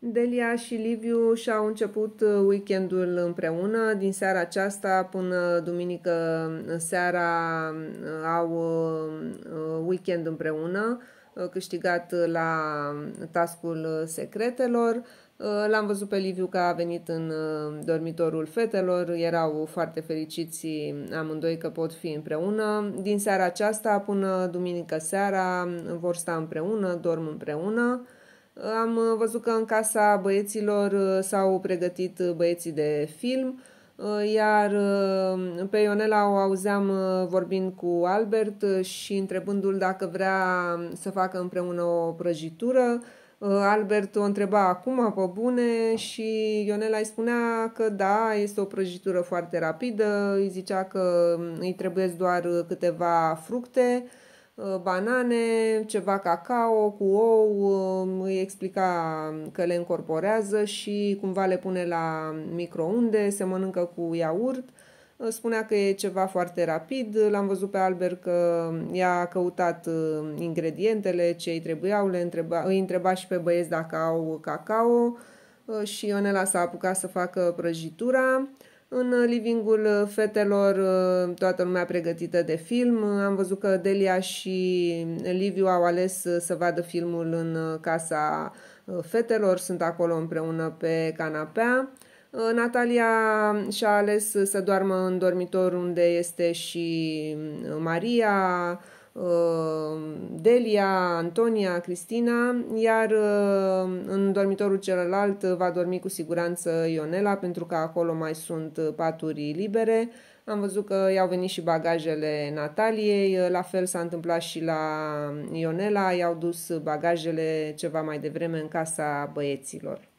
Delia și Liviu și-au început uh, weekendul împreună. Din seara aceasta până duminică seara uh, au uh, weekend împreună, câștigat la tascul secretelor. L-am văzut pe Liviu că a venit în dormitorul fetelor, erau foarte fericiți amândoi că pot fi împreună. Din seara aceasta până duminică seara vor sta împreună, dorm împreună. Am uh, văzut că în casa băieților uh, s-au pregătit uh, băieții de film, iar pe Ionela o auzeam vorbind cu Albert și întrebându-l dacă vrea um, să facă împreună o prăjitură. Albert o întreba acum pe bune și Ionela îi spunea că da, este o prăjitură foarte rapidă, îi zicea că um, îi trebuie doar câteva fructe, Uh, banane, ceva cacao cu ou, um, îi explica că le încorporează și cumva le pune la microunde, se mănâncă cu iaurt. Uh, spunea că e ceva foarte rapid, l-am văzut pe Albert că i-a căutat uh, ingredientele, ce îi trebuiau, le întreba, îi întreba și pe băieți dacă au cacao și Ionela s-a apucat să facă prăjitura. În uh, livingul uh, fetelor, uh, toată lumea pregătită de film. Am văzut că Delia și Liviu au ales să vadă filmul în casa fetelor. Sunt acolo împreună pe canapea. Natalia și-a ales să doarmă în dormitor unde este și Maria, Delia, Antonia, Cristina, iar uh, în dormitorul celălalt va dormi cu siguranță Ionela, pentru că acolo mai sunt paturi libere. Am văzut că i-au venit și bagajele Nataliei, uh, la fel s-a întâmplat și la Ionela, i-au dus bagajele ceva mai devreme în casa băieților.